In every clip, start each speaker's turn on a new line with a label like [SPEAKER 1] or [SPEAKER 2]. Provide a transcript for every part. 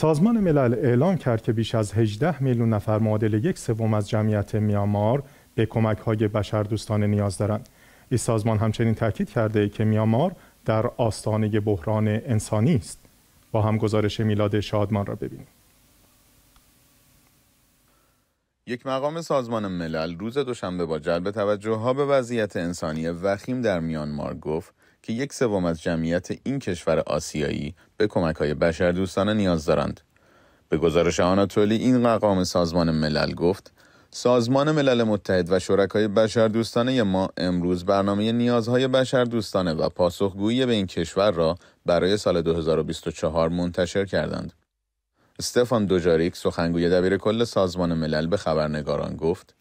[SPEAKER 1] سازمان ملل اعلام کرد که بیش از 18 میلیون نفر معادل یک سوم از جمعیت میامار به کمک های دوستانه نیاز دارند. این سازمان همچنین تاکید کرده که میامار در آستانه بحران انسانی است. با هم گزارش میلاد شادمان را ببینیم. یک مقام سازمان ملل روز دوشنبه با جلب توجه ها به وضعیت انسانی وخیم در میانمار گفت که یک سوم از جمعیت این کشور آسیایی به کمک های بشر دوستانه نیاز دارند. به گزارش آناتولی این مقام سازمان ملل گفت سازمان ملل متحد و شرکای بشر دوستانه ما امروز برنامه نیازهای بشر دوستانه و پاسخگویی به این کشور را برای سال 2024 منتشر کردند. استفان دوجاریک سخنگوی دبیر کل سازمان ملل به خبرنگاران گفت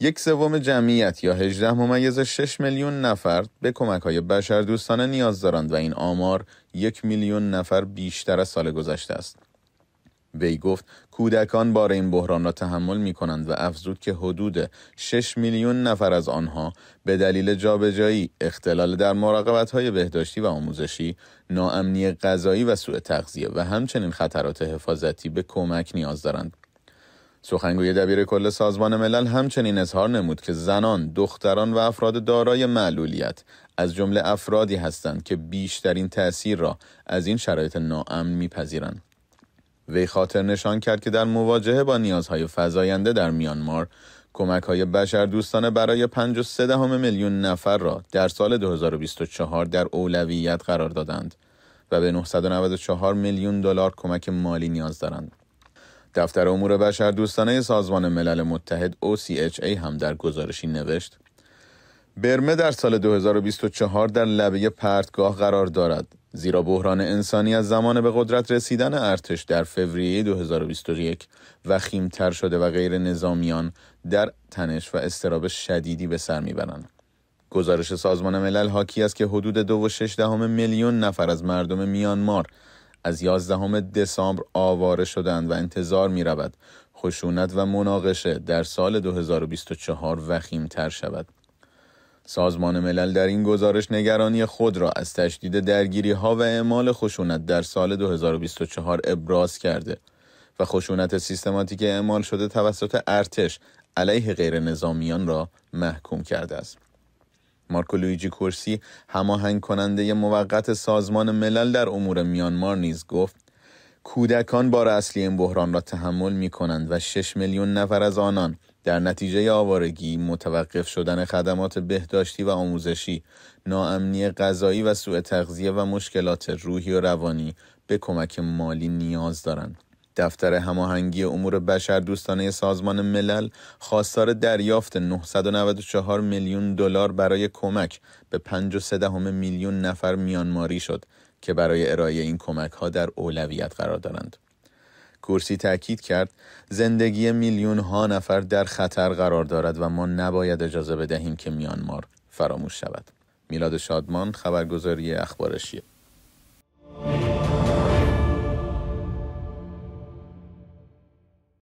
[SPEAKER 1] یک سوم جمعیت یا 18 ممیز 6 میلیون نفر به کمک های بشر دوستانه نیاز دارند و این آمار یک میلیون نفر بیشتر از سال گذشته است. وی گفت کودکان بار این بحران را تحمل می کنند و افزود که حدود 6 میلیون نفر از آنها به دلیل جابجایی، اختلال در مراقبت های بهداشتی و آموزشی، ناامنی غذایی و سوء تغذیه و همچنین خطرات حفاظتی به کمک نیاز دارند. سخنگوی دبیر کل سازمان ملل همچنین اظهار نمود که زنان، دختران و افراد دارای معلولیت از جمله افرادی هستند که بیشترین تأثیر را از این شرایط ناامن میپذیرند. وی خاطر نشان کرد که در مواجهه با نیازهای فزاینده در میانمار کمک های بشر دوستانه برای 53 میلیون نفر را در سال 2024 در اولویت قرار دادند و به 994 میلیون دلار کمک مالی نیاز دارند. دفتر امور بشر دوستانه سازمان ملل متحد OCHA هم در گزارشی نوشت برمه در سال 2024 در لبه پرتگاه قرار دارد زیرا بحران انسانی از زمان به قدرت رسیدن ارتش در فوریه 2021 وخیمتر شده و غیر نظامیان در تنش و استراب شدیدی به سر میبرند. گزارش سازمان ملل حاکی است که حدود 2.6 میلیون نفر از مردم میانمار از 11 دسامبر آواره شدند و انتظار می رود خشونت و مناقشه در سال 2024 تر شود. سازمان ملل در این گزارش نگرانی خود را از تشدید درگیری ها و اعمال خشونت در سال 2024 ابراز کرده و خشونت سیستماتیک اعمال شده توسط ارتش علیه غیر نظامیان را محکوم کرده است. مارکو لویجی کورسی هماهنگ کننده موقت سازمان ملل در امور میانمار نیز گفت کودکان بار اصلی این بحران را تحمل می کنند و 6 میلیون نفر از آنان در نتیجه آوارگی متوقف شدن خدمات بهداشتی و آموزشی ناامنی غذایی و سوء تغذیه و مشکلات روحی و روانی به کمک مالی نیاز دارند دفتر هماهنگی امور بشر دوستانه سازمان ملل خواستار دریافت 994 میلیون دلار برای کمک به 5.3 میلیون نفر میانماری شد که برای ارائه این کمک ها در اولویت قرار دارند. کورسی تاکید کرد زندگی میلیون ها نفر در خطر قرار دارد و ما نباید اجازه بدهیم که میانمار فراموش شود. میلاد شادمان خبرگزاری اخبارشیه.